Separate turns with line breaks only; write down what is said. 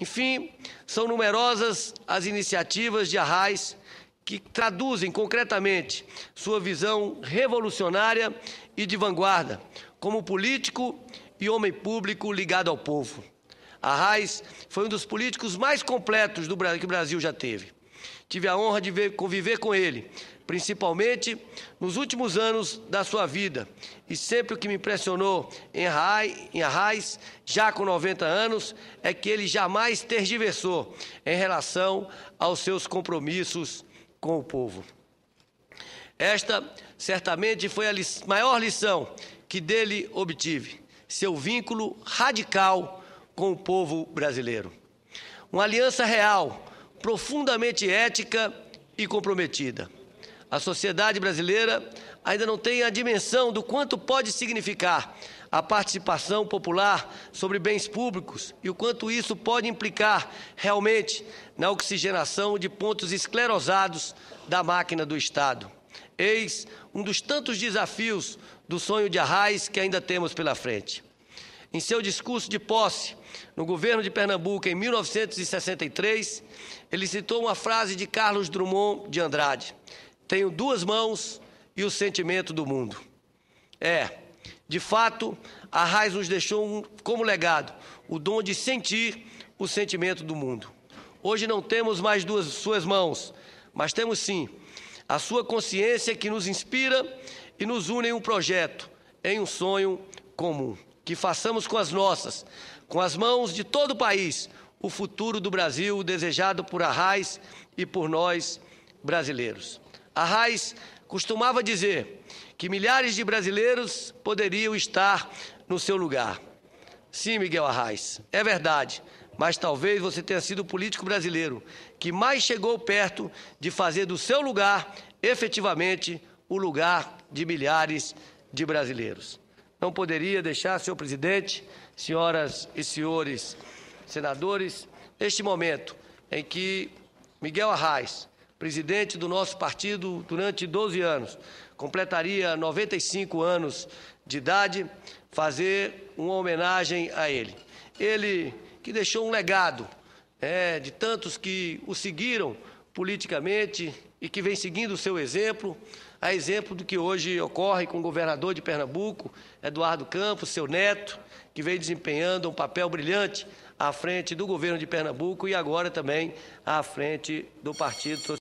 Enfim, são numerosas as iniciativas de Arraes que traduzem concretamente sua visão revolucionária e de vanguarda, como político e homem público ligado ao povo. Arraes foi um dos políticos mais completos do Brasil, que o Brasil já teve. Tive a honra de ver, conviver com ele, principalmente nos últimos anos da sua vida. E sempre o que me impressionou em Arraiz, já com 90 anos, é que ele jamais tergiversou em relação aos seus compromissos com o povo. Esta certamente foi a li maior lição que dele obtive: seu vínculo radical com o povo brasileiro. Uma aliança real profundamente ética e comprometida. A sociedade brasileira ainda não tem a dimensão do quanto pode significar a participação popular sobre bens públicos e o quanto isso pode implicar realmente na oxigenação de pontos esclerosados da máquina do Estado. Eis um dos tantos desafios do sonho de Arraes que ainda temos pela frente. Em seu discurso de posse no governo de Pernambuco em 1963, ele citou uma frase de Carlos Drummond de Andrade: Tenho duas mãos e o sentimento do mundo. É, de fato, a Raiz nos deixou um, como legado o dom de sentir o sentimento do mundo. Hoje não temos mais duas suas mãos, mas temos sim a sua consciência que nos inspira e nos une em um projeto, em um sonho comum que façamos com as nossas, com as mãos de todo o país, o futuro do Brasil desejado por Arraes e por nós brasileiros. Arraes costumava dizer que milhares de brasileiros poderiam estar no seu lugar. Sim, Miguel Arraes, é verdade, mas talvez você tenha sido o político brasileiro que mais chegou perto de fazer do seu lugar efetivamente o lugar de milhares de brasileiros. Não poderia deixar, senhor presidente, senhoras e senhores senadores, este momento em que Miguel Arraes, presidente do nosso partido durante 12 anos, completaria 95 anos de idade, fazer uma homenagem a ele. Ele que deixou um legado é, de tantos que o seguiram politicamente e que vem seguindo o seu exemplo, a exemplo do que hoje ocorre com o governador de Pernambuco, Eduardo Campos, seu neto, que vem desempenhando um papel brilhante à frente do governo de Pernambuco e agora também à frente do Partido Social.